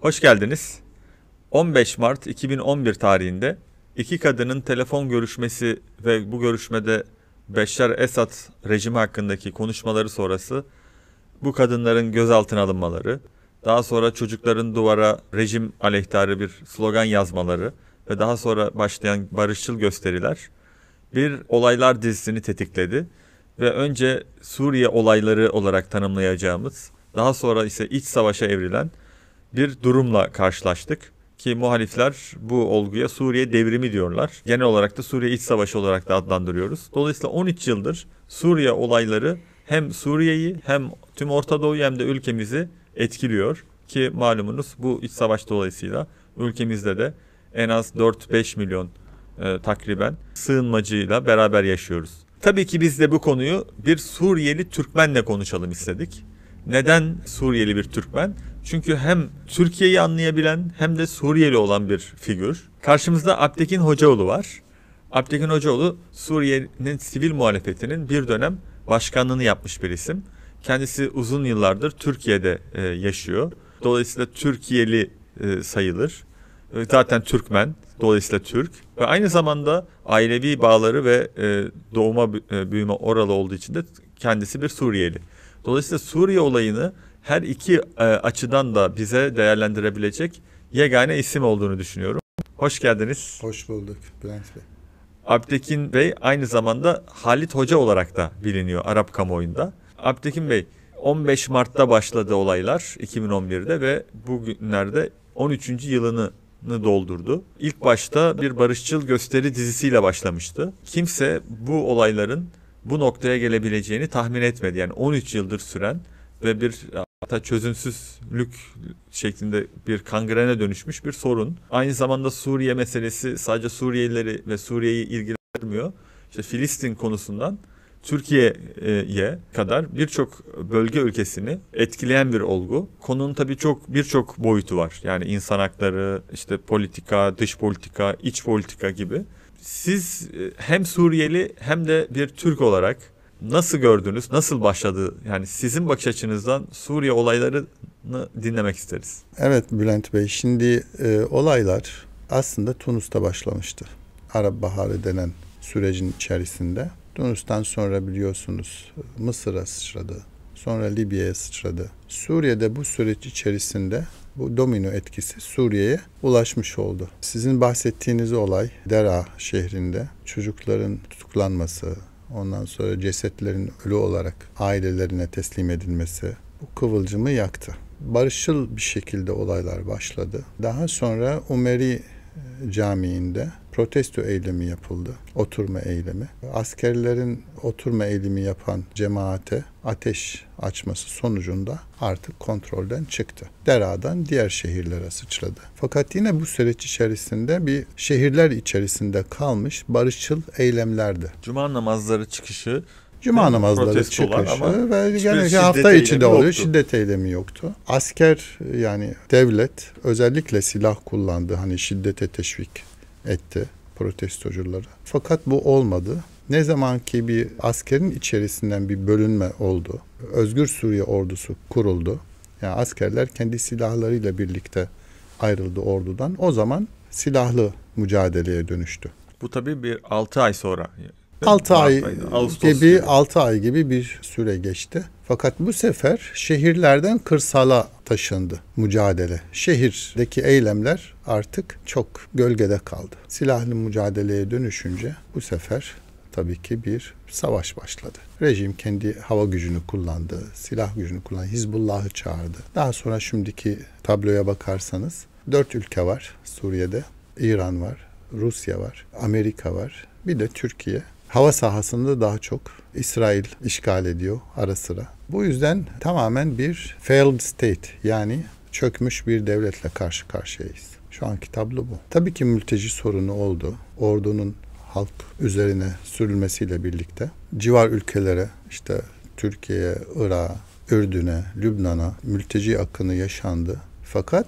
Hoş geldiniz. 15 Mart 2011 tarihinde iki kadının telefon görüşmesi ve bu görüşmede Beşar Esad rejimi hakkındaki konuşmaları sonrası bu kadınların gözaltına alınmaları, daha sonra çocukların duvara rejim aleyhtarı bir slogan yazmaları ve daha sonra başlayan barışçıl gösteriler bir olaylar dizisini tetikledi ve önce Suriye olayları olarak tanımlayacağımız, daha sonra ise iç savaşa evrilen bir durumla karşılaştık ki muhalifler bu olguya Suriye devrimi diyorlar. Genel olarak da Suriye iç savaşı olarak da adlandırıyoruz. Dolayısıyla 13 yıldır Suriye olayları hem Suriye'yi hem tüm Orta Doğu'yu hem de ülkemizi etkiliyor ki malumunuz bu iç savaş dolayısıyla ülkemizde de en az 4-5 milyon e, takriben sığınmacıyla beraber yaşıyoruz. Tabii ki biz de bu konuyu bir Suriyeli Türkmenle konuşalım istedik. Neden Suriyeli bir Türkmen? Çünkü hem Türkiye'yi anlayabilen hem de Suriyeli olan bir figür. Karşımızda Abdekin Hocaoğlu var. Abdekin Hocaoğlu Suriye'nin sivil muhalefetinin bir dönem başkanlığını yapmış bir isim. Kendisi uzun yıllardır Türkiye'de e, yaşıyor. Dolayısıyla Türkiye'li e, sayılır. E, zaten Türkmen, dolayısıyla Türk ve aynı zamanda ailevi bağları ve e, doğuma e, büyüme oralı olduğu için de kendisi bir Suriyeli. Dolayısıyla Suriye olayını her iki e, açıdan da bize değerlendirebilecek yegane isim olduğunu düşünüyorum. Hoş geldiniz. Hoş bulduk Bülent Bey. Abdekin Bey aynı zamanda Halit Hoca olarak da biliniyor Arap kamuoyunda. Abdekin Bey 15 Mart'ta başladı olaylar 2011'de ve bugünlerde 13. yılını doldurdu. İlk başta bir barışçıl gösteri dizisiyle başlamıştı. Kimse bu olayların bu noktaya gelebileceğini tahmin etmedi. Yani 13 yıldır süren ve bir hatta çözümsüzlük şeklinde bir kangrene dönüşmüş bir sorun. Aynı zamanda Suriye meselesi sadece Suriyelileri ve Suriye'yi ilgilendirmiyor. İşte Filistin konusundan Türkiye'ye kadar birçok bölge ülkesini etkileyen bir olgu. Konunun tabii çok birçok boyutu var. Yani insan hakları, işte politika, dış politika, iç politika gibi. Siz hem Suriyeli hem de bir Türk olarak nasıl gördünüz? Nasıl başladı? Yani sizin bakış açınızdan Suriye olaylarını dinlemek isteriz. Evet Bülent Bey şimdi e, olaylar aslında Tunus'ta başlamıştı. Arap Baharı denen sürecin içerisinde. Tunus'tan sonra biliyorsunuz Mısır'a sıçradı. Sonra Libya'ya sıçradı. Suriye'de bu süreç içerisinde bu domino etkisi Suriye'ye ulaşmış oldu. Sizin bahsettiğiniz olay Dera şehrinde çocukların tutuklanması, Ondan sonra cesetlerin ölü olarak ailelerine teslim edilmesi bu kıvılcımı yaktı. Barışçıl bir şekilde olaylar başladı. Daha sonra Umeri e, Camii'nde protesto eylemi yapıldı. Oturma eylemi. Askerlerin oturma eylemi yapan cemaate ateş açması sonucunda artık kontrolden çıktı. Dera'dan diğer şehirlere sıçradı. Fakat yine bu süreç içerisinde bir şehirler içerisinde kalmış barışçıl eylemlerdi. Cuma namazları çıkışı Cuma yani namazları çıkışı ve genellikle hafta içinde oluyor. Yoktu. Şiddet eylemi yoktu. Asker yani devlet özellikle silah kullandı hani şiddete teşvik etti protestocuları. Fakat bu olmadı. Ne zaman ki bir askerin içerisinden bir bölünme oldu. Özgür Suriye ordusu kuruldu. Yani askerler kendi silahlarıyla birlikte ayrıldı ordudan. O zaman silahlı mücadeleye dönüştü. Bu tabii bir 6 ay sonra. 6 ay Ağustos gibi 6 ay gibi bir süre geçti. Fakat bu sefer şehirlerden kırsala taşındı mücadele. Şehirdeki eylemler artık çok gölgede kaldı. Silahlı mücadeleye dönüşünce bu sefer tabii ki bir savaş başladı. Rejim kendi hava gücünü kullandı, silah gücünü kullandı, Hizbullah'ı çağırdı. Daha sonra şimdiki tabloya bakarsanız dört ülke var Suriye'de. İran var, Rusya var, Amerika var. Bir de Türkiye. Hava sahasında daha çok İsrail işgal ediyor ara sıra. Bu yüzden tamamen bir failed state yani çökmüş bir devletle karşı karşıyayız. Şu anki tablo bu. Tabii ki mülteci sorunu oldu. Ordunun halk üzerine sürülmesiyle birlikte civar ülkelere işte Türkiye'ye, Irak'a, Ürdün'e, Lübnan'a mülteci akını yaşandı. Fakat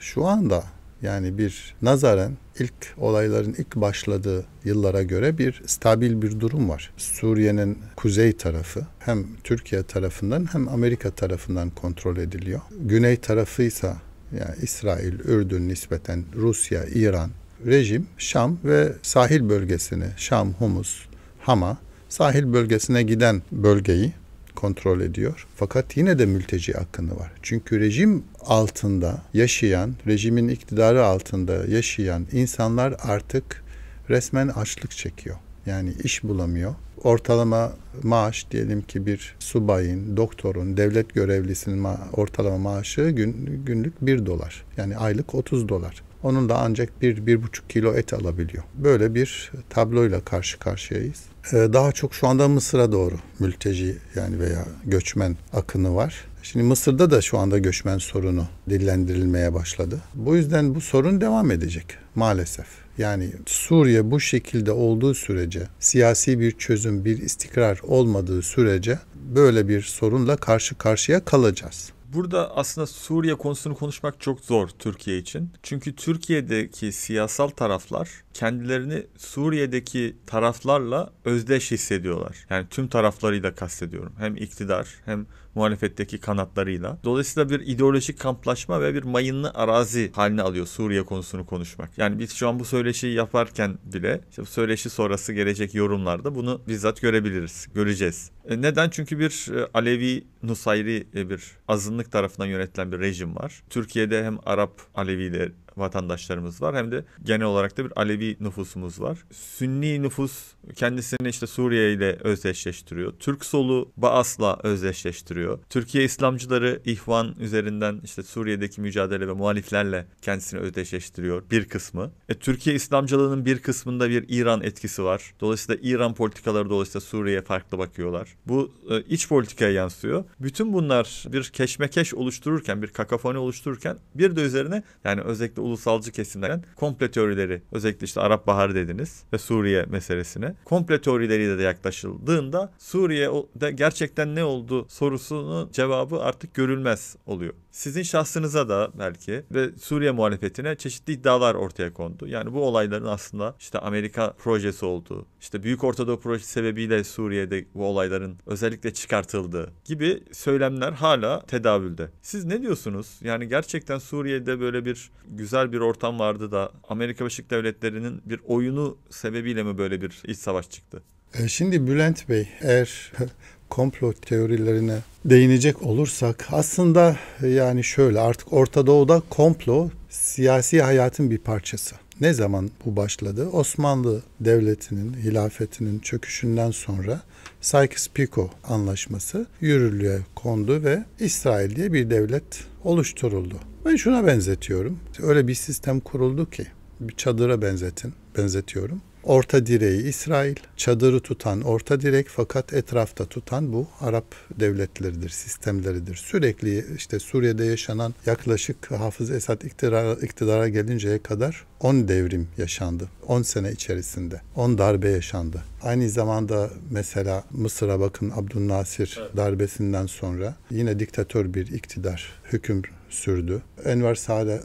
şu anda yani bir nazaren ilk olayların ilk başladığı yıllara göre bir stabil bir durum var. Suriye'nin kuzey tarafı hem Türkiye tarafından hem Amerika tarafından kontrol ediliyor. Güney tarafıysa yani İsrail, Ürdün nispeten Rusya, İran rejim Şam ve sahil bölgesini Şam, Humus, Hama sahil bölgesine giden bölgeyi kontrol ediyor. Fakat yine de mülteci akını var. Çünkü rejim altında yaşayan, rejimin iktidarı altında yaşayan insanlar artık resmen açlık çekiyor. Yani iş bulamıyor. Ortalama maaş diyelim ki bir subayın, doktorun, devlet görevlisinin ma- ortalama maaşı gün, günlük 1 dolar. Yani aylık 30 dolar. Onun da ancak 1-1,5 kilo et alabiliyor. Böyle bir tabloyla karşı karşıyayız. Ee, daha çok şu anda Mısır'a doğru mülteci yani veya göçmen akını var. Şimdi Mısır'da da şu anda göçmen sorunu dillendirilmeye başladı. Bu yüzden bu sorun devam edecek maalesef. Yani Suriye bu şekilde olduğu sürece, siyasi bir çözüm, bir istikrar olmadığı sürece böyle bir sorunla karşı karşıya kalacağız. Burada aslında Suriye konusunu konuşmak çok zor Türkiye için. Çünkü Türkiye'deki siyasal taraflar kendilerini Suriye'deki taraflarla özdeş hissediyorlar. Yani tüm taraflarıyla kastediyorum. Hem iktidar hem muhalefetteki kanatlarıyla. Dolayısıyla bir ideolojik kamplaşma ve bir mayınlı arazi haline alıyor Suriye konusunu konuşmak. Yani biz şu an bu söyleşiyi yaparken bile işte bu söyleşi sonrası gelecek yorumlarda bunu bizzat görebiliriz, göreceğiz. E, neden? Çünkü bir e, Alevi Nusayri e, bir azınlık tarafından yönetilen bir rejim var. Türkiye'de hem Arap Alevileri vatandaşlarımız var hem de genel olarak da bir Alevi nüfusumuz var. Sünni nüfus kendisini işte Suriye ile özdeşleştiriyor. Türk solu Baas'la özdeşleştiriyor. Türkiye İslamcıları İhvan üzerinden işte Suriye'deki mücadele ve muhaliflerle kendisini özdeşleştiriyor bir kısmı. E, Türkiye İslamcılığının bir kısmında bir İran etkisi var. Dolayısıyla İran politikaları dolayısıyla Suriye'ye farklı bakıyorlar. Bu e, iç politikaya yansıyor. Bütün bunlar bir keşmekeş oluştururken, bir kakafoni oluştururken bir de üzerine yani özellikle ulusalcı kesimden komple teorileri özellikle işte Arap Baharı dediniz ve Suriye meselesine komple teorileriyle de yaklaşıldığında Suriye'de gerçekten ne oldu sorusunun cevabı artık görülmez oluyor. Sizin şahsınıza da belki ve Suriye muhalefetine çeşitli iddialar ortaya kondu. Yani bu olayların aslında işte Amerika projesi olduğu, işte Büyük Ortadoğu projesi sebebiyle Suriye'de bu olayların özellikle çıkartıldığı gibi söylemler hala tedavülde. Siz ne diyorsunuz? Yani gerçekten Suriye'de böyle bir güzel güzel bir ortam vardı da Amerika Birleşik Devletleri'nin bir oyunu sebebiyle mi böyle bir iç savaş çıktı? E, şimdi Bülent Bey eğer komplo teorilerine değinecek olursak aslında e, yani şöyle artık Orta Doğu'da komplo siyasi hayatın bir parçası. Ne zaman bu başladı? Osmanlı Devleti'nin, hilafetinin çöküşünden sonra Sykes-Picot anlaşması yürürlüğe kondu ve İsrail diye bir devlet oluşturuldu. Ben şuna benzetiyorum. Öyle bir sistem kuruldu ki bir çadıra benzetin, benzetiyorum. Orta direği İsrail, çadırı tutan orta direk fakat etrafta tutan bu Arap devletleridir, sistemleridir. Sürekli işte Suriye'de yaşanan yaklaşık Hafız Esad iktidara, iktidara gelinceye kadar 10 devrim yaşandı. 10 sene içerisinde 10 darbe yaşandı. Aynı zamanda mesela Mısır'a bakın Abdülnasir evet. darbesinden sonra yine diktatör bir iktidar hüküm sürdü. Enver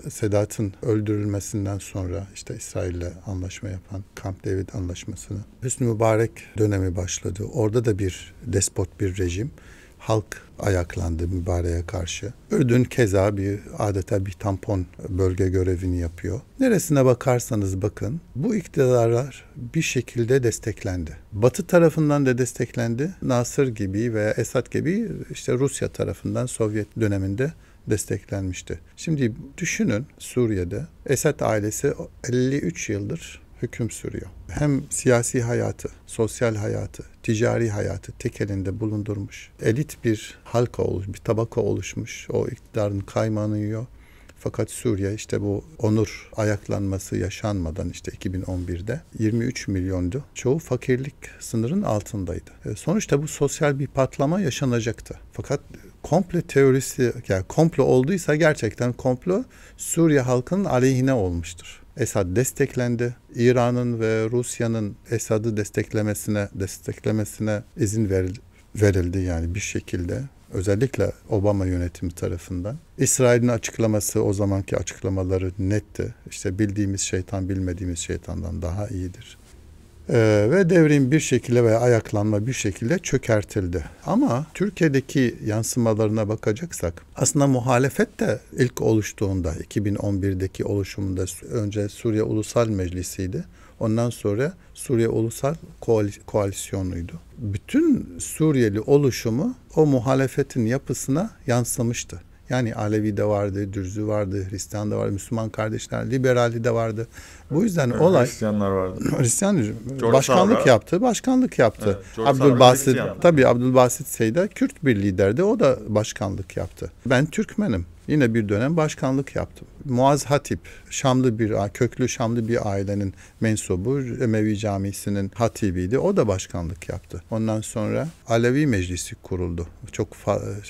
Sedat'ın öldürülmesinden sonra işte İsrail'le anlaşma yapan Camp David anlaşmasını Hüsnü Mübarek dönemi başladı. Orada da bir despot bir rejim halk ayaklandı mübareğe karşı. Ürdün keza bir adeta bir tampon bölge görevini yapıyor. Neresine bakarsanız bakın bu iktidarlar bir şekilde desteklendi. Batı tarafından da desteklendi. Nasır gibi veya Esad gibi işte Rusya tarafından Sovyet döneminde desteklenmişti. Şimdi düşünün Suriye'de Esad ailesi 53 yıldır hüküm sürüyor. Hem siyasi hayatı, sosyal hayatı, ticari hayatı tek elinde bulundurmuş. Elit bir halka olmuş, bir tabaka oluşmuş. O iktidarın kaymağını yiyor. Fakat Suriye işte bu onur ayaklanması yaşanmadan işte 2011'de 23 milyondu. Çoğu fakirlik sınırın altındaydı. E, sonuçta bu sosyal bir patlama yaşanacaktı. Fakat komple teorisi yani komplo olduysa gerçekten komplo Suriye halkının aleyhine olmuştur. Esad desteklendi. İran'ın ve Rusya'nın Esad'ı desteklemesine desteklemesine izin verildi yani bir şekilde özellikle Obama yönetimi tarafından. İsrail'in açıklaması o zamanki açıklamaları netti. İşte bildiğimiz şeytan bilmediğimiz şeytandan daha iyidir ee, ve devrim bir şekilde veya ayaklanma bir şekilde çökertildi. Ama Türkiye'deki yansımalarına bakacaksak aslında muhalefet de ilk oluştuğunda 2011'deki oluşumunda önce Suriye Ulusal Meclisi'ydi. Ondan sonra Suriye Ulusal Koalisyonu'ydu. Bütün Suriyeli oluşumu o muhalefetin yapısına yansımıştı. Yani Alevi de vardı, Dürzü vardı, Hristiyan da vardı, Müslüman kardeşler, liberali de vardı. Bu yüzden evet, olay Hristiyanlar vardı. Hristiyan başkanlık Savra. yaptı, başkanlık yaptı. Evet, Abdülbasit tabii Abdülbasit Seyda Kürt bir liderdi. O da başkanlık yaptı. Ben Türkmenim. Yine bir dönem başkanlık yaptım. Muaz Hatip, Şamlı bir köklü Şamlı bir ailenin mensubu, Emevi Camisi'nin hatibiydi. O da başkanlık yaptı. Ondan sonra Alevi Meclisi kuruldu. Çok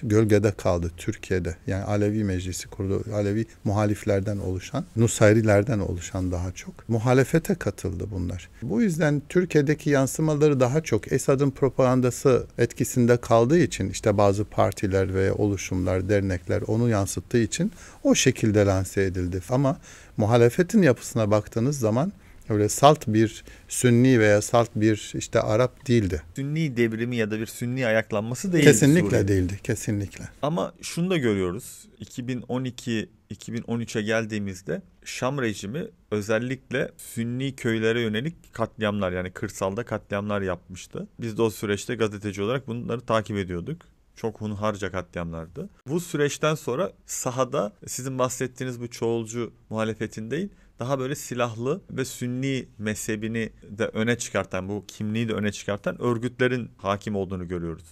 gölgede kaldı Türkiye'de. Yani Alevi Meclisi kuruldu. Alevi muhaliflerden oluşan, Nusayrilerden oluşan daha çok çok muhalefete katıldı bunlar. Bu yüzden Türkiye'deki yansımaları daha çok Esad'ın propagandası etkisinde kaldığı için işte bazı partiler ve oluşumlar, dernekler onu yansıttığı için o şekilde lanse edildi. Ama muhalefetin yapısına baktığınız zaman öyle salt bir Sünni veya salt bir işte Arap değildi. Sünni devrimi ya da bir Sünni ayaklanması değildi. Kesinlikle Suriye. değildi, kesinlikle. Ama şunu da görüyoruz. 2012 2013'e geldiğimizde Şam rejimi özellikle Sünni köylere yönelik katliamlar yani kırsalda katliamlar yapmıştı. Biz de o süreçte gazeteci olarak bunları takip ediyorduk. Çok hunharca katliamlardı. Bu süreçten sonra sahada sizin bahsettiğiniz bu çoğulcu muhalefetin değil daha böyle silahlı ve sünni mezhebini de öne çıkartan bu kimliği de öne çıkartan örgütlerin hakim olduğunu görüyoruz.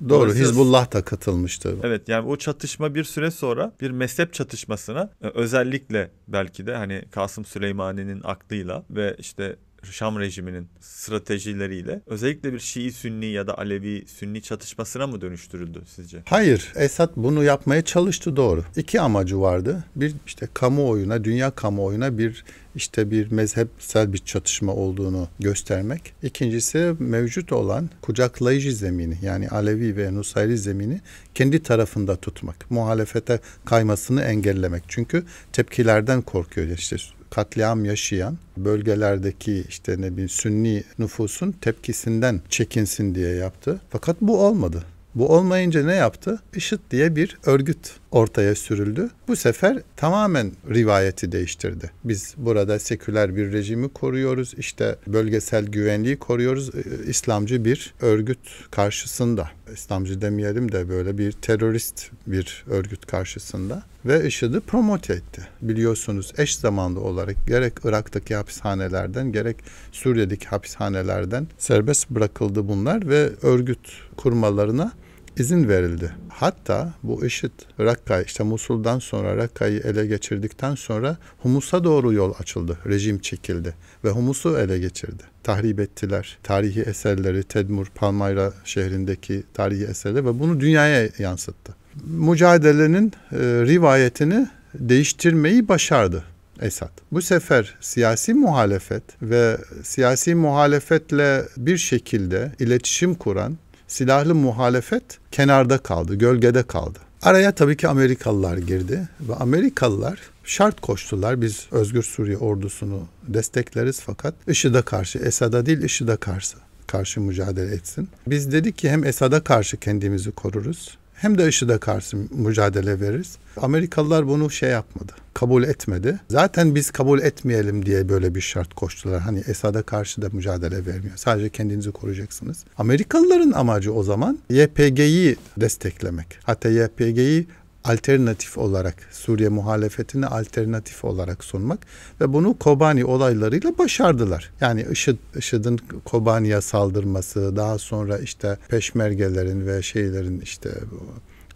Doğru Dolayısıyla... Hizbullah da katılmıştı. Evet yani o çatışma bir süre sonra bir mezhep çatışmasına e, özellikle belki de hani Kasım Süleymani'nin aklıyla ve işte Şam rejiminin stratejileriyle özellikle bir Şii-Sünni ya da Alevi-Sünni çatışmasına mı dönüştürüldü sizce? Hayır. Esad bunu yapmaya çalıştı doğru. İki amacı vardı. Bir işte kamuoyuna, dünya kamuoyuna bir işte bir mezhepsel bir çatışma olduğunu göstermek. İkincisi mevcut olan kucaklayıcı zemini yani Alevi ve Nusayri zemini kendi tarafında tutmak. Muhalefete kaymasını engellemek. Çünkü tepkilerden korkuyor işte katliam yaşayan bölgelerdeki işte ne bileyim sünni nüfusun tepkisinden çekinsin diye yaptı. Fakat bu olmadı. Bu olmayınca ne yaptı? IŞİD diye bir örgüt ortaya sürüldü. Bu sefer tamamen rivayeti değiştirdi. Biz burada seküler bir rejimi koruyoruz, işte bölgesel güvenliği koruyoruz. Ee, İslamcı bir örgüt karşısında, İslamcı demeyelim de böyle bir terörist bir örgüt karşısında ve IŞİD'i promote etti. Biliyorsunuz eş zamanlı olarak gerek Irak'taki hapishanelerden gerek Suriye'deki hapishanelerden serbest bırakıldı bunlar ve örgüt kurmalarına izin verildi. Hatta bu IŞİD Rakka'yı işte Musul'dan sonra Rakka'yı ele geçirdikten sonra Humus'a doğru yol açıldı. Rejim çekildi ve Humus'u ele geçirdi. Tahrip ettiler. Tarihi eserleri Tedmur, Palmayra şehrindeki tarihi eserleri ve bunu dünyaya yansıttı. Mücadelenin e, rivayetini değiştirmeyi başardı Esad. Bu sefer siyasi muhalefet ve siyasi muhalefetle bir şekilde iletişim kuran silahlı muhalefet kenarda kaldı, gölgede kaldı. Araya tabii ki Amerikalılar girdi ve Amerikalılar şart koştular. Biz Özgür Suriye ordusunu destekleriz fakat IŞİD'e karşı, Esad'a değil IŞİD'e karşı karşı mücadele etsin. Biz dedik ki hem Esad'a karşı kendimizi koruruz hem de IŞİD'e karşı mücadele veririz. Amerikalılar bunu şey yapmadı, kabul etmedi. Zaten biz kabul etmeyelim diye böyle bir şart koştular. Hani Esad'a karşı da mücadele vermiyor. Sadece kendinizi koruyacaksınız. Amerikalıların amacı o zaman YPG'yi desteklemek. Hatta YPG'yi alternatif olarak Suriye muhalefetini alternatif olarak sunmak ve bunu Kobani olaylarıyla başardılar. Yani IŞİD, IŞİD'in Kobani'ye saldırması daha sonra işte peşmergelerin ve şeylerin işte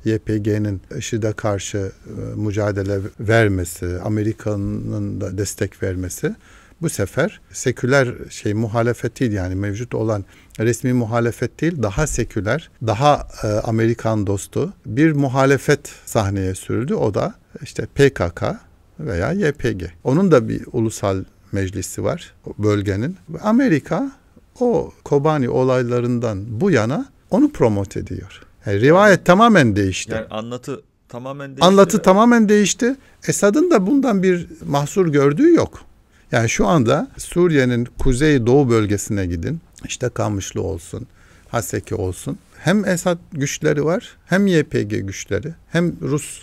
YPG'nin IŞİD'e karşı e, mücadele vermesi, Amerika'nın da destek vermesi bu sefer seküler şey muhalefet değil yani mevcut olan resmi muhalefet değil daha seküler, daha e, Amerikan dostu bir muhalefet sahneye sürüldü. O da işte PKK veya YPG. Onun da bir ulusal meclisi var bölgenin. Amerika o Kobani olaylarından bu yana onu promote ediyor. Yani rivayet tamamen değişti. Yani anlatı tamamen değişti. Anlatı tamamen değişti. Esad'ın da bundan bir mahsur gördüğü yok. Yani şu anda Suriye'nin kuzey doğu bölgesine gidin. İşte Kamışlı olsun, Haseki olsun. Hem Esad güçleri var, hem YPG güçleri, hem Rus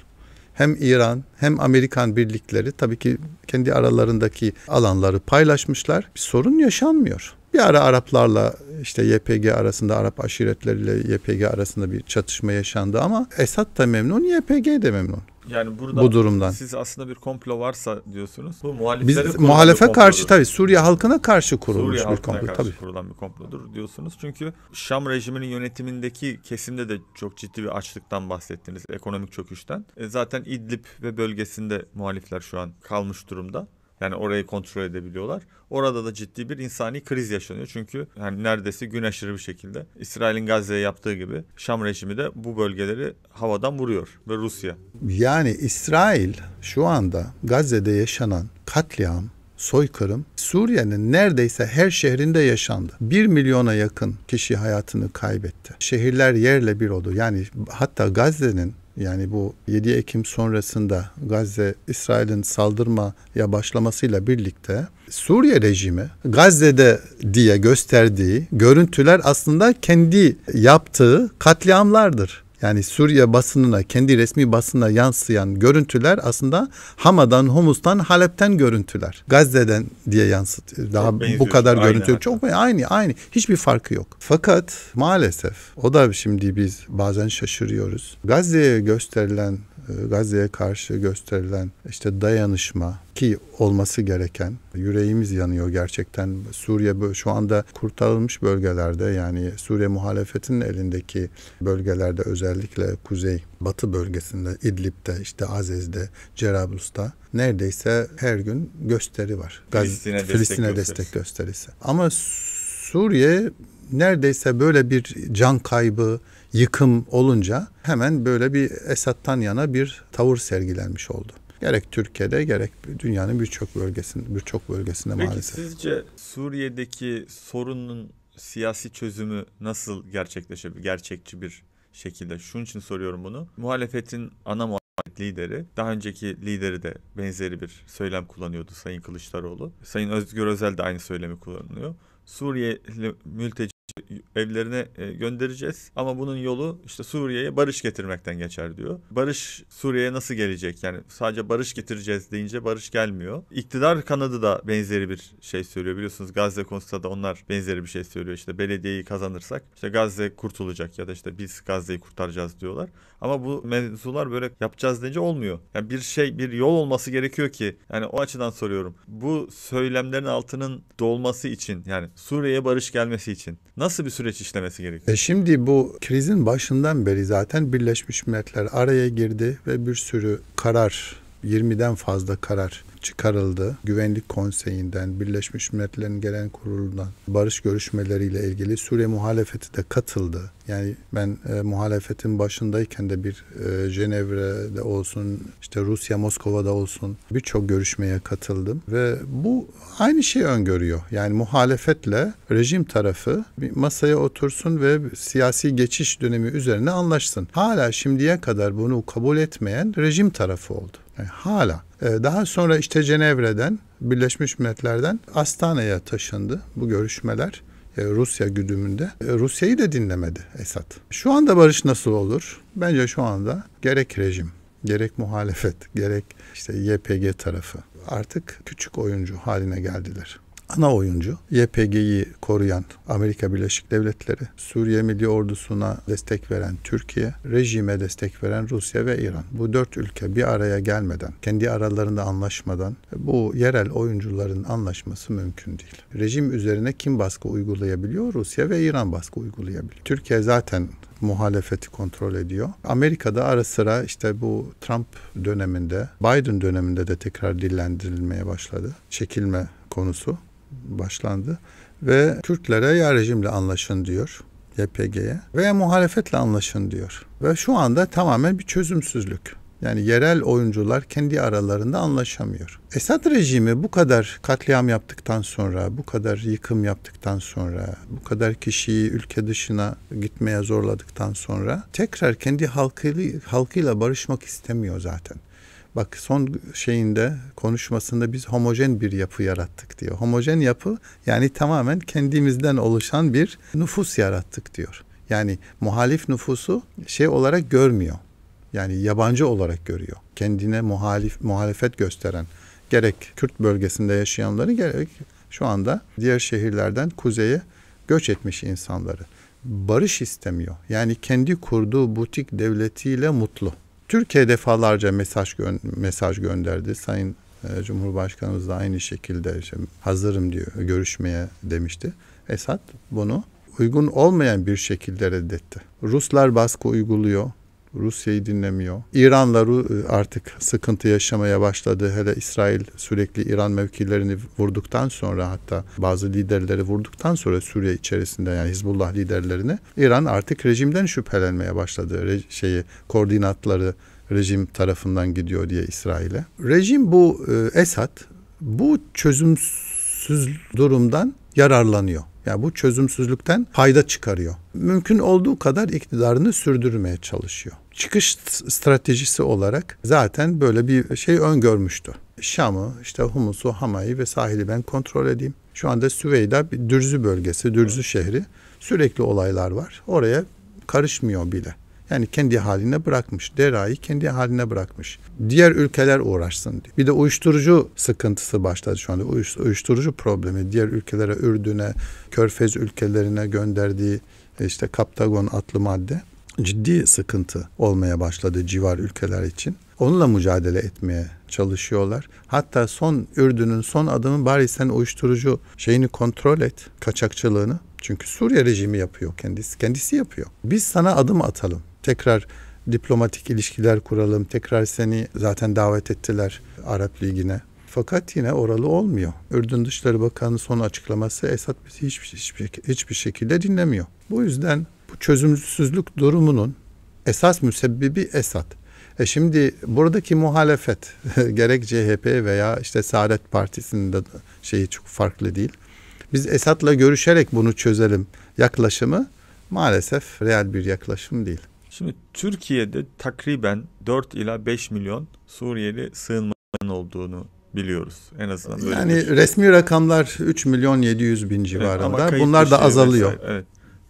hem İran hem Amerikan birlikleri tabii ki kendi aralarındaki alanları paylaşmışlar. Bir sorun yaşanmıyor. Bir ara Araplarla işte YPG arasında Arap aşiretleriyle YPG arasında bir çatışma yaşandı ama Esad da memnun, YPG de memnun. Yani burada bu durumdan. Siz aslında bir komplo varsa diyorsunuz. Bu muhaliflere Biz muhalefe karşı tabii Suriye halkına karşı kurulmuş Suriye bir komplo karşı tabii. kurulan bir komplodur diyorsunuz. Çünkü Şam rejiminin yönetimindeki kesimde de çok ciddi bir açlıktan bahsettiniz. Ekonomik çöküşten. E zaten İdlib ve bölgesinde muhalifler şu an kalmış durumda. Yani orayı kontrol edebiliyorlar. Orada da ciddi bir insani kriz yaşanıyor. Çünkü yani neredeyse gün aşırı bir şekilde İsrail'in Gazze'ye yaptığı gibi Şam rejimi de bu bölgeleri havadan vuruyor ve Rusya. Yani İsrail şu anda Gazze'de yaşanan katliam soykırım Suriye'nin neredeyse her şehrinde yaşandı. Bir milyona yakın kişi hayatını kaybetti. Şehirler yerle bir oldu. Yani hatta Gazze'nin yani bu 7 Ekim sonrasında Gazze İsrail'in saldırmaya başlamasıyla birlikte Suriye rejimi Gazze'de diye gösterdiği görüntüler aslında kendi yaptığı katliamlardır yani Suriye basınına kendi resmi basına yansıyan görüntüler aslında Hama'dan, Humus'tan, Halep'ten görüntüler. Gazze'den diye yansıtıyor. Daha çok bu kadar görüntü yok. Çok aynı aynı hiçbir farkı yok. Fakat maalesef o da şimdi biz bazen şaşırıyoruz. Gazze'ye gösterilen e, Gazze'ye karşı gösterilen işte dayanışma ki olması gereken yüreğimiz yanıyor gerçekten. Suriye şu anda kurtarılmış bölgelerde yani Suriye muhalefetinin elindeki bölgelerde özellikle kuzey batı bölgesinde İdlib'de işte Azez'de Cerablus'ta neredeyse her gün gösteri var. Gaz, Filistin'e, Filistin'e destek, destek gösterisi. gösterisi. Ama Suriye neredeyse böyle bir can kaybı, yıkım olunca hemen böyle bir Esad'dan yana bir tavır sergilenmiş oldu. Gerek Türkiye'de gerek dünyanın birçok bölgesinde birçok bölgesinde Peki, maalesef. sizce Suriye'deki sorunun siyasi çözümü nasıl gerçekleşebilir? Gerçekçi bir şekilde. Şunun için soruyorum bunu. Muhalefetin ana muhalefet lideri, daha önceki lideri de benzeri bir söylem kullanıyordu Sayın Kılıçdaroğlu. Sayın Özgür Özel de aynı söylemi kullanıyor. Suriyeli mülteci evlerine e, göndereceğiz. Ama bunun yolu işte Suriye'ye barış getirmekten geçer diyor. Barış Suriye'ye nasıl gelecek? Yani sadece barış getireceğiz deyince barış gelmiyor. İktidar kanadı da benzeri bir şey söylüyor. Biliyorsunuz Gazze konusunda da onlar benzeri bir şey söylüyor. İşte belediyeyi kazanırsak işte Gazze kurtulacak ya da işte biz Gazze'yi kurtaracağız diyorlar. Ama bu mevzular böyle yapacağız deyince olmuyor. Yani bir şey bir yol olması gerekiyor ki yani o açıdan soruyorum. Bu söylemlerin altının dolması için yani Suriye'ye barış gelmesi için Nasıl bir süreç işlemesi gerekiyor? E şimdi bu krizin başından beri zaten Birleşmiş Milletler araya girdi ve bir sürü karar 20'den fazla karar çıkarıldı. Güvenlik Konseyi'nden, Birleşmiş Milletler'in gelen Kurulu'ndan barış görüşmeleriyle ilgili Suriye muhalefeti de katıldı. Yani ben e, muhalefetin başındayken de bir e, Cenevre'de olsun, işte Rusya Moskova'da olsun birçok görüşmeye katıldım ve bu aynı şeyi öngörüyor. Yani muhalefetle rejim tarafı bir masaya otursun ve siyasi geçiş dönemi üzerine anlaşsın. Hala şimdiye kadar bunu kabul etmeyen rejim tarafı oldu. E, hala. E, daha sonra işte Cenevre'den, Birleşmiş Milletler'den Astana'ya taşındı bu görüşmeler. E, Rusya güdümünde. Rusya'yı da dinlemedi Esad. Şu anda barış nasıl olur? Bence şu anda gerek rejim, gerek muhalefet, gerek işte YPG tarafı artık küçük oyuncu haline geldiler ana oyuncu YPG'yi koruyan Amerika Birleşik Devletleri, Suriye Milli Ordusu'na destek veren Türkiye, rejime destek veren Rusya ve İran. Bu dört ülke bir araya gelmeden, kendi aralarında anlaşmadan bu yerel oyuncuların anlaşması mümkün değil. Rejim üzerine kim baskı uygulayabiliyor? Rusya ve İran baskı uygulayabiliyor. Türkiye zaten muhalefeti kontrol ediyor. Amerika'da ara sıra işte bu Trump döneminde, Biden döneminde de tekrar dillendirilmeye başladı. Çekilme konusu başlandı ve Kürtlere ya rejimle anlaşın diyor YPG'ye veya muhalefetle anlaşın diyor. Ve şu anda tamamen bir çözümsüzlük. Yani yerel oyuncular kendi aralarında anlaşamıyor. Esad rejimi bu kadar katliam yaptıktan sonra, bu kadar yıkım yaptıktan sonra, bu kadar kişiyi ülke dışına gitmeye zorladıktan sonra tekrar kendi halkıyla, halkıyla barışmak istemiyor zaten. Bak son şeyinde konuşmasında biz homojen bir yapı yarattık diyor. Homojen yapı yani tamamen kendimizden oluşan bir nüfus yarattık diyor. Yani muhalif nüfusu şey olarak görmüyor. Yani yabancı olarak görüyor. Kendine muhalif muhalefet gösteren gerek Kürt bölgesinde yaşayanları gerek şu anda diğer şehirlerden kuzeye göç etmiş insanları. Barış istemiyor. Yani kendi kurduğu butik devletiyle mutlu. Türkiye defalarca mesaj gö- mesaj gönderdi. Sayın e, Cumhurbaşkanımız da aynı şekilde işte, hazırım diyor görüşmeye demişti. Esat bunu uygun olmayan bir şekilde reddetti. Ruslar baskı uyguluyor. Rusya'yı dinlemiyor. İran'la e, artık sıkıntı yaşamaya başladı. Hele İsrail sürekli İran mevkilerini vurduktan sonra hatta bazı liderleri vurduktan sonra Suriye içerisinde yani Hizbullah liderlerini İran artık rejimden şüphelenmeye başladı. Re- şeyi koordinatları rejim tarafından gidiyor diye İsrail'e. Rejim bu e, Esad bu çözümsüz durumdan yararlanıyor yani bu çözümsüzlükten fayda çıkarıyor. Mümkün olduğu kadar iktidarını sürdürmeye çalışıyor. Çıkış stratejisi olarak zaten böyle bir şey öngörmüştü. Şam'ı, işte Humus'u, Hamay'ı ve sahili ben kontrol edeyim. Şu anda Süveyda bir Dürzü bölgesi, Dürzü şehri. Sürekli olaylar var. Oraya karışmıyor bile. Yani kendi haline bırakmış. Derayı kendi haline bırakmış. Diğer ülkeler uğraşsın diye. Bir de uyuşturucu sıkıntısı başladı şu anda. uyuşturucu problemi diğer ülkelere Ürdün'e, Körfez ülkelerine gönderdiği e, işte kaptagon atlı madde ciddi sıkıntı olmaya başladı civar ülkeler için. Onunla mücadele etmeye çalışıyorlar. Hatta son Ürdün'ün son adımı bari sen uyuşturucu şeyini kontrol et, kaçakçılığını. Çünkü Suriye rejimi yapıyor kendisi, kendisi yapıyor. Biz sana adım atalım tekrar diplomatik ilişkiler kuralım. Tekrar seni zaten davet ettiler Arap Ligi'ne. Fakat yine oralı olmuyor. Ürdün Dışişleri Bakanı'nın son açıklaması Esad bizi hiçbir, hiçbir, hiçbir şekilde dinlemiyor. Bu yüzden bu çözümsüzlük durumunun esas müsebbibi Esad. E şimdi buradaki muhalefet gerek CHP veya işte Saadet Partisi'nin de şeyi çok farklı değil. Biz Esad'la görüşerek bunu çözelim yaklaşımı maalesef real bir yaklaşım değil. Şimdi Türkiye'de takriben 4 ila 5 milyon Suriyeli sığınmanın olduğunu biliyoruz. En azından böyle Yani bir... resmi rakamlar 3 milyon 700 bin civarında. Evet, Bunlar da azalıyor. Vesaire. Evet.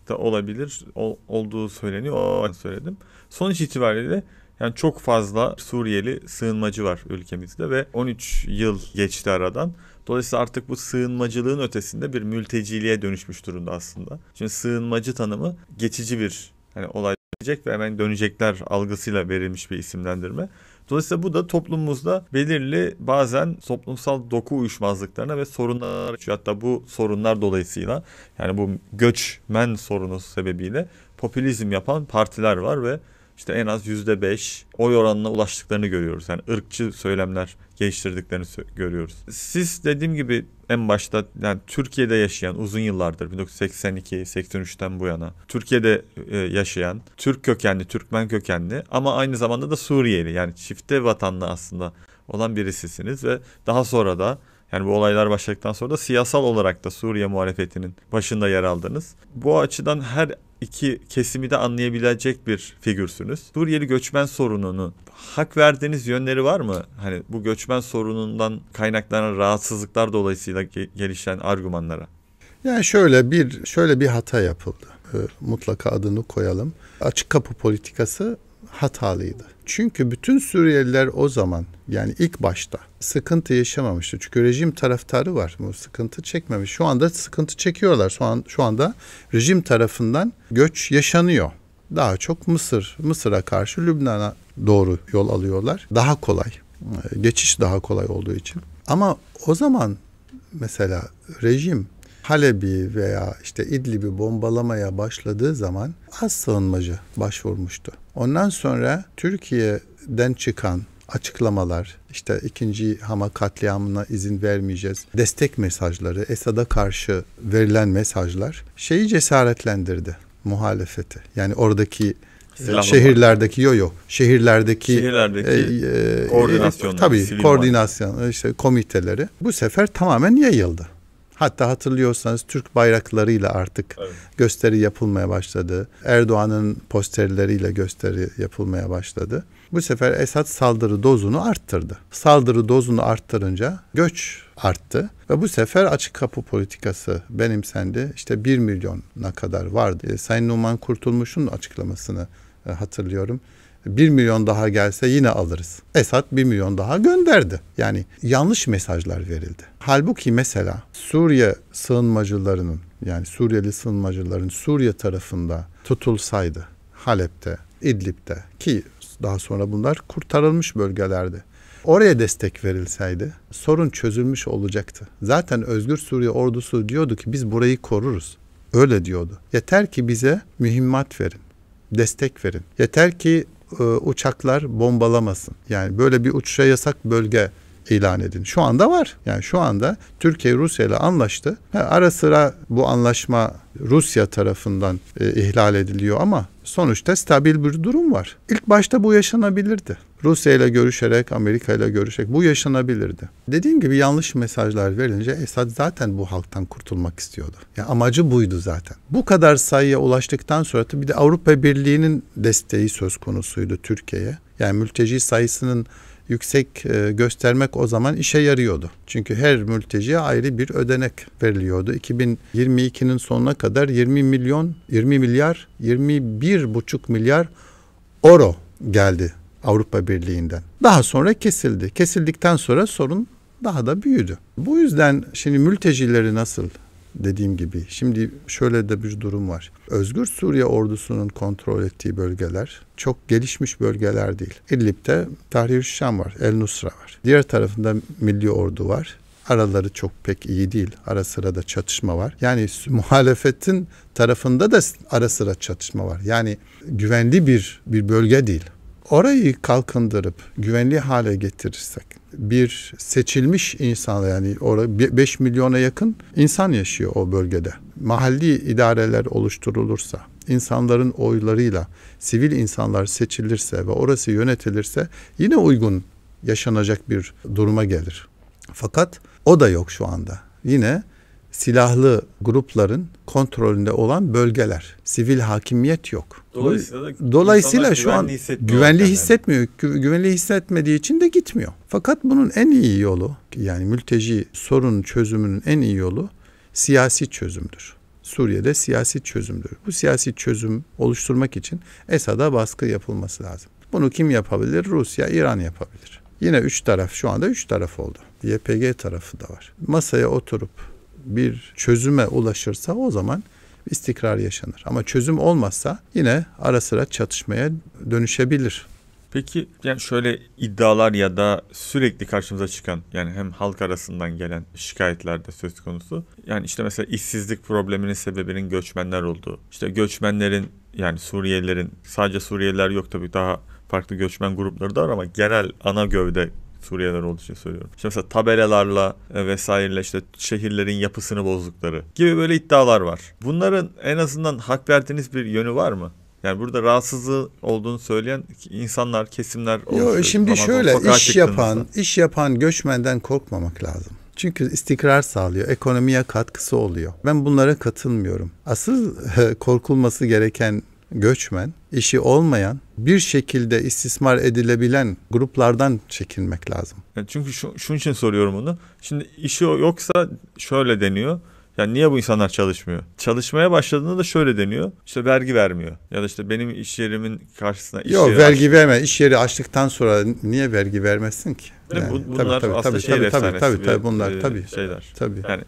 Da olabilir. O, olduğu söyleniyor. O söyledim. Sonuç itibariyle yani çok fazla Suriyeli sığınmacı var ülkemizde ve 13 yıl geçti aradan. Dolayısıyla artık bu sığınmacılığın ötesinde bir mülteciliğe dönüşmüş durumda aslında. Şimdi sığınmacı tanımı geçici bir yani olay yapacak ve hemen dönecekler algısıyla verilmiş bir isimlendirme. Dolayısıyla bu da toplumumuzda belirli bazen toplumsal doku uyuşmazlıklarına ve sorunlara, Hatta bu sorunlar dolayısıyla yani bu göçmen sorunu sebebiyle popülizm yapan partiler var ve işte en az yüzde beş oy oranına ulaştıklarını görüyoruz. Yani ırkçı söylemler geliştirdiklerini görüyoruz. Siz dediğim gibi en başta yani Türkiye'de yaşayan uzun yıllardır 1982-83'ten bu yana Türkiye'de e, yaşayan Türk kökenli, Türkmen kökenli ama aynı zamanda da Suriyeli yani çifte vatanlı aslında olan birisisiniz ve daha sonra da yani bu olaylar başladıktan sonra da siyasal olarak da Suriye muhalefetinin başında yer aldınız. Bu açıdan her iki kesimi de anlayabilecek bir figürsünüz. Suriyeli göçmen sorununu hak verdiğiniz yönleri var mı? Hani bu göçmen sorunundan kaynaklanan rahatsızlıklar dolayısıyla gelişen argümanlara. Yani şöyle bir şöyle bir hata yapıldı. Ee, mutlaka adını koyalım. Açık kapı politikası hatalıydı. Çünkü bütün Suriyeliler o zaman yani ilk başta sıkıntı yaşamamıştı. Çünkü rejim taraftarı var. Bu sıkıntı çekmemiş. Şu anda sıkıntı çekiyorlar. Şu, an, şu anda rejim tarafından göç yaşanıyor. Daha çok Mısır, Mısır'a karşı Lübnan'a doğru yol alıyorlar. Daha kolay. E, geçiş daha kolay olduğu için. Ama o zaman mesela rejim Halep'i veya işte İdlib'i bombalamaya başladığı zaman az sığınmacı başvurmuştu. Ondan sonra Türkiye'den çıkan açıklamalar, işte ikinci Hama katliamına izin vermeyeceğiz, destek mesajları, Esad'a karşı verilen mesajlar şeyi cesaretlendirdi muhalefeti. Yani oradaki e, Silahlı şehirlerdeki yo yo şehirlerdeki, şehirlerdeki e, e, koordinasyonlar, e, tabii koordinasyon işte komiteleri bu sefer tamamen yayıldı. Hatta hatırlıyorsanız Türk bayraklarıyla artık evet. gösteri yapılmaya başladı. Erdoğan'ın posterleriyle gösteri yapılmaya başladı. Bu sefer Esad saldırı dozunu arttırdı. Saldırı dozunu arttırınca göç arttı ve bu sefer açık kapı politikası benimsendi. İşte 1 milyona kadar vardı. E, Sayın Numan Kurtulmuş'un açıklamasını e, hatırlıyorum. 1 milyon daha gelse yine alırız. Esad 1 milyon daha gönderdi. Yani yanlış mesajlar verildi. Halbuki mesela Suriye sığınmacılarının yani Suriyeli sığınmacıların Suriye tarafında tutulsaydı Halep'te, İdlib'te ki daha sonra bunlar kurtarılmış bölgelerde. Oraya destek verilseydi sorun çözülmüş olacaktı. Zaten Özgür Suriye ordusu diyordu ki biz burayı koruruz. Öyle diyordu. Yeter ki bize mühimmat verin, destek verin. Yeter ki e, uçaklar bombalamasın. Yani böyle bir uçuşa yasak bölge ilan edin. Şu anda var. Yani şu anda Türkiye Rusya ile anlaştı. ara sıra bu anlaşma Rusya tarafından e, ihlal ediliyor ama sonuçta stabil bir durum var. İlk başta bu yaşanabilirdi. Rusya ile görüşerek, Amerika ile görüşerek bu yaşanabilirdi. Dediğim gibi yanlış mesajlar verilince Esad zaten bu halktan kurtulmak istiyordu. Yani amacı buydu zaten. Bu kadar sayıya ulaştıktan sonra bir de Avrupa Birliği'nin desteği söz konusuydu Türkiye'ye. Yani mülteci sayısının yüksek e, göstermek o zaman işe yarıyordu. Çünkü her mülteciye ayrı bir ödenek veriliyordu. 2022'nin sonuna kadar 20 milyon, 20 milyar, 21,5 milyar oro geldi Avrupa Birliği'nden. Daha sonra kesildi. Kesildikten sonra sorun daha da büyüdü. Bu yüzden şimdi mültecileri nasıl dediğim gibi. Şimdi şöyle de bir durum var. Özgür Suriye ordusunun kontrol ettiği bölgeler çok gelişmiş bölgeler değil. İdlib'de Tahrir Şam var, El Nusra var. Diğer tarafında milli ordu var araları çok pek iyi değil. Ara sıra da çatışma var. Yani muhalefetin tarafında da ara sıra çatışma var. Yani güvenli bir bir bölge değil. Orayı kalkındırıp güvenli hale getirirsek bir seçilmiş insan yani orada 5 milyona yakın insan yaşıyor o bölgede. Mahalli idareler oluşturulursa, insanların oylarıyla sivil insanlar seçilirse ve orası yönetilirse yine uygun yaşanacak bir duruma gelir. Fakat o da yok şu anda. Yine silahlı grupların kontrolünde olan bölgeler. Sivil hakimiyet yok. Dolayısıyla, Dolayısıyla şu an hissetmiyor güvenli hissetmiyor. güvenli hissetmediği için de gitmiyor. Fakat bunun en iyi yolu yani mülteci sorun çözümünün en iyi yolu siyasi çözümdür. Suriye'de siyasi çözümdür. Bu siyasi çözüm oluşturmak için Esad'a baskı yapılması lazım. Bunu kim yapabilir? Rusya, İran yapabilir. Yine üç taraf şu anda üç taraf oldu. YPG tarafı da var. Masaya oturup bir çözüme ulaşırsa o zaman istikrar yaşanır. Ama çözüm olmazsa yine ara sıra çatışmaya dönüşebilir. Peki yani şöyle iddialar ya da sürekli karşımıza çıkan yani hem halk arasından gelen şikayetlerde söz konusu. Yani işte mesela işsizlik probleminin sebebinin göçmenler olduğu. İşte göçmenlerin yani Suriyelilerin sadece Suriyeliler yok tabii daha farklı göçmen grupları da var ama genel ana gövde Suriyeliler olduğu için söylüyorum. İşte mesela tabelalarla e, vesaireyle işte şehirlerin yapısını bozdukları gibi böyle iddialar var. Bunların en azından hak verdiğiniz bir yönü var mı? Yani burada rahatsızlığı olduğunu söyleyen insanlar, kesimler Yo, şimdi Zaman şöyle iş yapan, iş yapan göçmenden korkmamak lazım. Çünkü istikrar sağlıyor, ekonomiye katkısı oluyor. Ben bunlara katılmıyorum. Asıl korkulması gereken göçmen, işi olmayan, bir şekilde istismar edilebilen gruplardan çekinmek lazım. çünkü şu, şunun için soruyorum bunu. Şimdi işi yoksa şöyle deniyor. Yani niye bu insanlar çalışmıyor? Çalışmaya başladığında da şöyle deniyor. İşte vergi vermiyor. Ya da işte benim iş yerimin karşısına iş Yok, vergi aç- verme. İş yeri açtıktan sonra niye vergi vermesin ki? Yani, bu, bunlar tabii, tabii, aslında tabii, şehir tabii, tabii, tabii, tabii, bunlar e, tabii. Şeyler. Tabii. Yani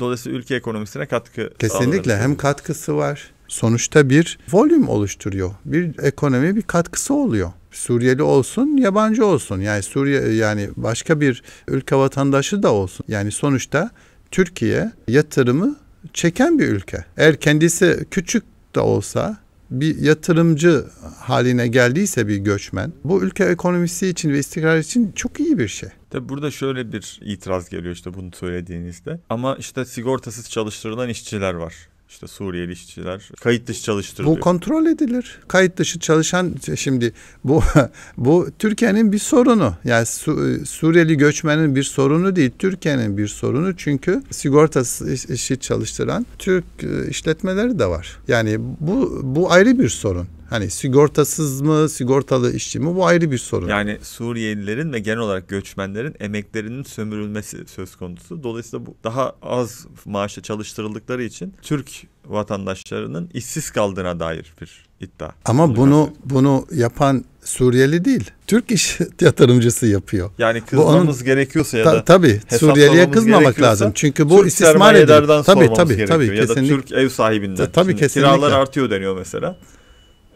dolayısıyla ülke ekonomisine katkı Kesinlikle hem katkısı var sonuçta bir volüm oluşturuyor. Bir ekonomi bir katkısı oluyor. Suriyeli olsun, yabancı olsun. Yani Suriye yani başka bir ülke vatandaşı da olsun. Yani sonuçta Türkiye yatırımı çeken bir ülke. Eğer kendisi küçük de olsa bir yatırımcı haline geldiyse bir göçmen bu ülke ekonomisi için ve istikrar için çok iyi bir şey. Tabi burada şöyle bir itiraz geliyor işte bunu söylediğinizde. Ama işte sigortasız çalıştırılan işçiler var işte Suriyeli işçiler kayıt dışı çalıştırılıyor. Bu kontrol edilir. Kayıt dışı çalışan şimdi bu bu Türkiye'nin bir sorunu. Yani Su, e, Suriyeli göçmenin bir sorunu değil, Türkiye'nin bir sorunu. Çünkü sigortasız işi çalıştıran Türk e, işletmeleri de var. Yani bu bu ayrı bir sorun. Hani sigortasız mı, sigortalı işçi mi bu ayrı bir sorun. Yani Suriyelilerin ve genel olarak göçmenlerin emeklerinin sömürülmesi söz konusu. Dolayısıyla bu daha az maaşla çalıştırıldıkları için Türk vatandaşlarının işsiz kaldığına dair bir iddia. Ama Olacak bunu söz. bunu yapan Suriyeli değil. Türk iş yatırımcısı yapıyor. Yani kızmamız onun, gerekiyorsa ya da ta, tabii Suriyeli'ye kızmamak lazım. Çünkü bu Türk istismar edilir. Tabii tabii tabii ya da Türk ev sahibinden. Tabii Şimdi kesinlikle. Kiralar artıyor deniyor mesela.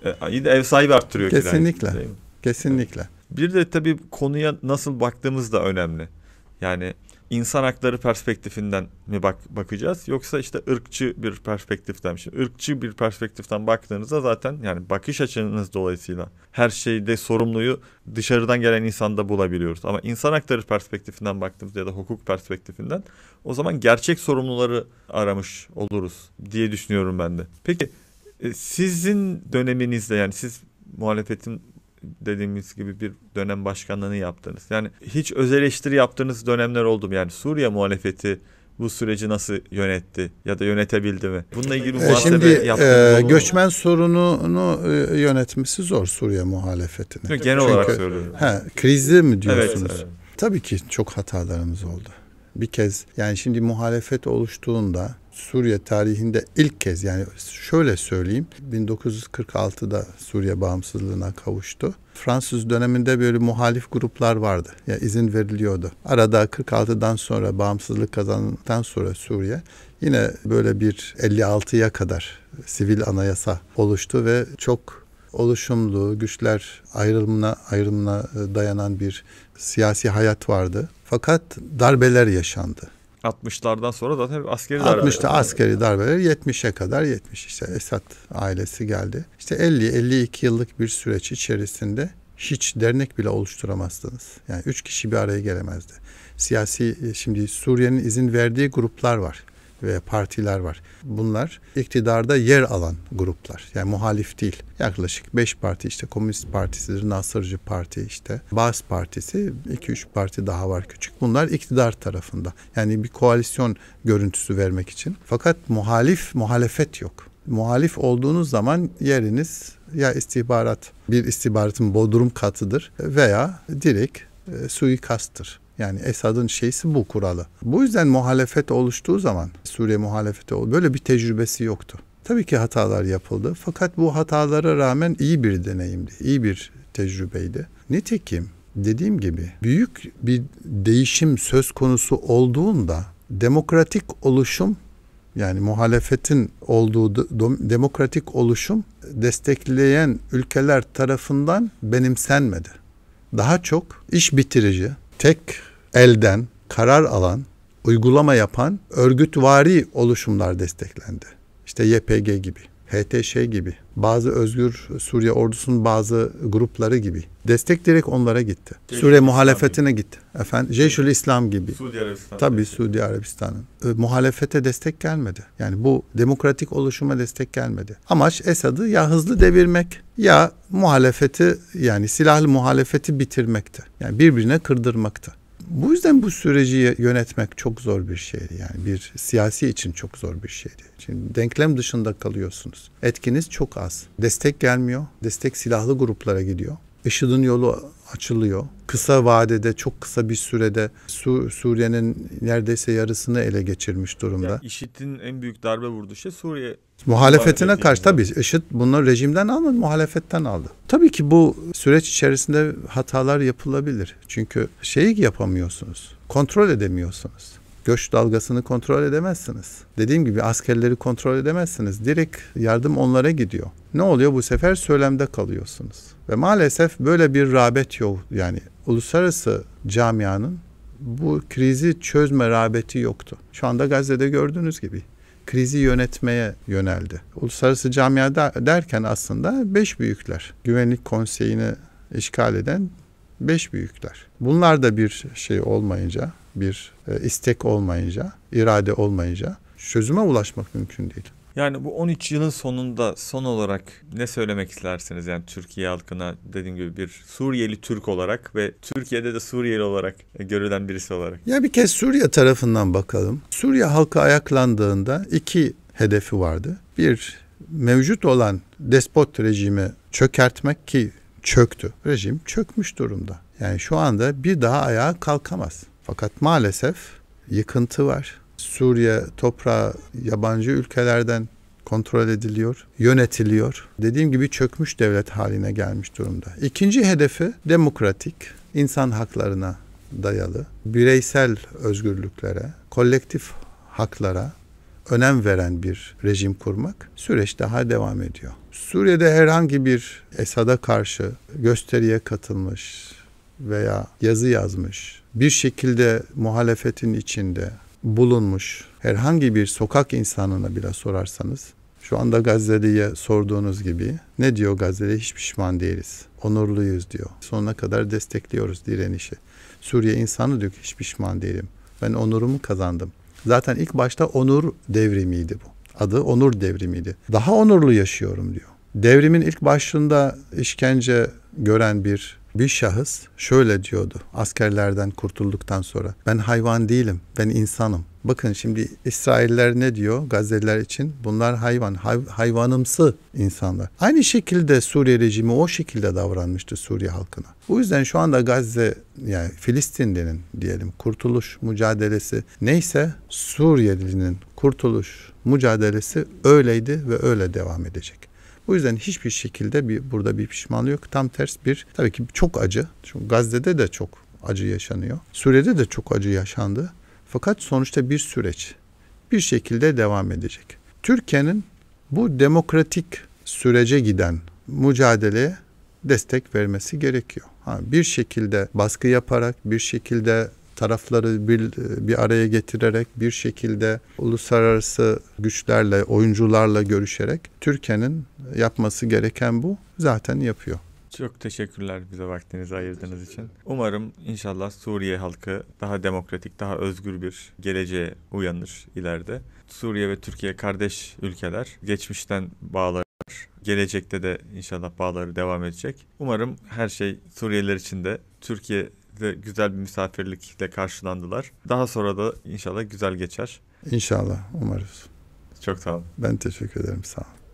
E, yine ev sahibi arttırıyor kesinlikle. kirayı. Kesinlikle. Bir de tabii konuya nasıl baktığımız da önemli. Yani insan hakları perspektifinden mi bak bakacağız yoksa işte ırkçı bir perspektiften mi? Şimdi ırkçı bir perspektiften baktığınızda zaten yani bakış açınız dolayısıyla her şeyde sorumluyu dışarıdan gelen insanda bulabiliyoruz. Ama insan hakları perspektifinden baktığımızda ya da hukuk perspektifinden o zaman gerçek sorumluları aramış oluruz diye düşünüyorum ben de. Peki e, sizin döneminizde yani siz muhalefetin dediğimiz gibi bir dönem başkanlığını yaptınız. Yani hiç öz eleştiri yaptığınız dönemler oldu mu? Yani Suriye muhalefeti bu süreci nasıl yönetti ya da yönetebildi mi? Bununla ilgili e, muhasebe Şimdi, e, göçmen mu? sorununu e, yönetmesi zor Suriye muhalefetine. Çünkü genel olarak söylüyorum. He, krizli mi diyorsunuz? Evet, evet. Tabii ki çok hatalarımız oldu. Bir kez yani şimdi muhalefet oluştuğunda Suriye tarihinde ilk kez yani şöyle söyleyeyim 1946'da Suriye bağımsızlığına kavuştu. Fransız döneminde böyle muhalif gruplar vardı. Ya yani izin veriliyordu. Arada 46'dan sonra bağımsızlık kazandıktan sonra Suriye yine böyle bir 56'ya kadar sivil anayasa oluştu ve çok oluşumlu, güçler ayrımına ayrımına dayanan bir siyasi hayat vardı. Fakat darbeler yaşandı. 60'lardan sonra zaten askeri darbe. 60'ta askeri darbeler 70'e kadar 70 işte Esad ailesi geldi. İşte 50-52 yıllık bir süreç içerisinde hiç dernek bile oluşturamazdınız. Yani üç kişi bir araya gelemezdi. Siyasi e, şimdi Suriye'nin izin verdiği gruplar var ve partiler var. Bunlar iktidarda yer alan gruplar. Yani muhalif değil. Yaklaşık 5 parti işte Komünist Partisi, Nasırcı Parti işte, Bas Partisi, 2-3 parti daha var küçük. Bunlar iktidar tarafında. Yani bir koalisyon görüntüsü vermek için. Fakat muhalif, muhalefet yok. Muhalif olduğunuz zaman yeriniz ya istihbarat, bir istihbaratın bodrum katıdır veya direkt e, suikasttır. Yani Esad'ın şeysi bu kuralı. Bu yüzden muhalefet oluştuğu zaman Suriye muhalefeti böyle bir tecrübesi yoktu. Tabii ki hatalar yapıldı fakat bu hatalara rağmen iyi bir deneyimdi, iyi bir tecrübeydi. Nitekim dediğim gibi büyük bir değişim söz konusu olduğunda demokratik oluşum yani muhalefetin olduğu demokratik oluşum destekleyen ülkeler tarafından benimsenmedi. Daha çok iş bitirici, tek elden karar alan, uygulama yapan örgütvari oluşumlar desteklendi. İşte YPG gibi. HT şey gibi bazı özgür Suriye ordusunun bazı grupları gibi destek direkt onlara gitti. Ceşül Suriye muhalefetine gibi. gitti. Efendim Ceşül İslam gibi. Suudi Arabistan. Tabii destek. Suudi Arabistan'ın. E, muhalefete destek gelmedi. Yani bu demokratik oluşuma destek gelmedi. Amaç Esad'ı ya hızlı devirmek ya muhalefeti yani silahlı muhalefeti bitirmekti. Yani birbirine kırdırmaktı bu yüzden bu süreci yönetmek çok zor bir şeydi. Yani bir siyasi için çok zor bir şeydi. Şimdi denklem dışında kalıyorsunuz. Etkiniz çok az. Destek gelmiyor. Destek silahlı gruplara gidiyor. IŞİD'in yolu açılıyor. Kısa vadede, çok kısa bir sürede Su Suriye'nin neredeyse yarısını ele geçirmiş durumda. Yani IŞİD'in en büyük darbe vurduğu şey Suriye Muhalefetine karşı tabii IŞİD bunları rejimden aldı, muhalefetten aldı. Tabii ki bu süreç içerisinde hatalar yapılabilir. Çünkü şeyi yapamıyorsunuz, kontrol edemiyorsunuz göç dalgasını kontrol edemezsiniz. Dediğim gibi askerleri kontrol edemezsiniz. Direkt yardım onlara gidiyor. Ne oluyor bu sefer söylemde kalıyorsunuz. Ve maalesef böyle bir rağbet yok yani uluslararası camianın bu krizi çözme rağbeti yoktu. Şu anda Gazze'de gördüğünüz gibi krizi yönetmeye yöneldi. Uluslararası camiada derken aslında beş büyükler. Güvenlik Konseyi'ni işgal eden beş büyükler. Bunlar da bir şey olmayınca bir e, istek olmayınca, irade olmayınca çözüme ulaşmak mümkün değil. Yani bu 13 yılın sonunda son olarak ne söylemek istersiniz? Yani Türkiye halkına dediğim gibi bir Suriyeli Türk olarak ve Türkiye'de de Suriyeli olarak görülen birisi olarak. Ya bir kez Suriye tarafından bakalım. Suriye halkı ayaklandığında iki hedefi vardı. Bir mevcut olan despot rejimi çökertmek ki çöktü. Rejim çökmüş durumda. Yani şu anda bir daha ayağa kalkamaz. Fakat maalesef yıkıntı var. Suriye toprağı yabancı ülkelerden kontrol ediliyor, yönetiliyor. Dediğim gibi çökmüş devlet haline gelmiş durumda. İkinci hedefi demokratik, insan haklarına dayalı, bireysel özgürlüklere, kolektif haklara önem veren bir rejim kurmak süreç daha devam ediyor. Suriye'de herhangi bir Esad'a karşı gösteriye katılmış, veya yazı yazmış, bir şekilde muhalefetin içinde bulunmuş herhangi bir sokak insanına bile sorarsanız şu anda Gazze'liye sorduğunuz gibi ne diyor Gazze'li hiç pişman değiliz. Onurluyuz diyor. Sonuna kadar destekliyoruz direnişi. Suriye insanı diyor ki hiç pişman değilim. Ben onurumu kazandım. Zaten ilk başta onur devrimiydi bu. Adı onur devrimiydi. Daha onurlu yaşıyorum diyor. Devrimin ilk başında işkence gören bir bir şahıs şöyle diyordu askerlerden kurtulduktan sonra. Ben hayvan değilim, ben insanım. Bakın şimdi İsrailler ne diyor Gazze'liler için? Bunlar hayvan, hay, hayvanımsı insanlar. Aynı şekilde Suriye rejimi o şekilde davranmıştı Suriye halkına. Bu yüzden şu anda Gazze yani Filistinli'nin diyelim kurtuluş mücadelesi neyse Suriyelinin kurtuluş mücadelesi öyleydi ve öyle devam edecek. O yüzden hiçbir şekilde bir burada bir pişmanlık yok. Tam ters bir tabii ki çok acı. Çünkü Gazze'de de çok acı yaşanıyor. Suriye'de de çok acı yaşandı. Fakat sonuçta bir süreç bir şekilde devam edecek. Türkiye'nin bu demokratik sürece giden mücadeleye destek vermesi gerekiyor. Ha, bir şekilde baskı yaparak, bir şekilde tarafları bir, bir araya getirerek bir şekilde uluslararası güçlerle, oyuncularla görüşerek Türkiye'nin yapması gereken bu zaten yapıyor. Çok teşekkürler bize vaktinizi ayırdığınız için. Umarım inşallah Suriye halkı daha demokratik, daha özgür bir geleceğe uyanır ileride. Suriye ve Türkiye kardeş ülkeler. Geçmişten bağlar Gelecekte de inşallah bağları devam edecek. Umarım her şey Suriyeliler için de Türkiye de güzel bir misafirlikle karşılandılar. Daha sonra da inşallah güzel geçer. İnşallah umarız. Çok sağ olun. Ben teşekkür ederim sağ olun.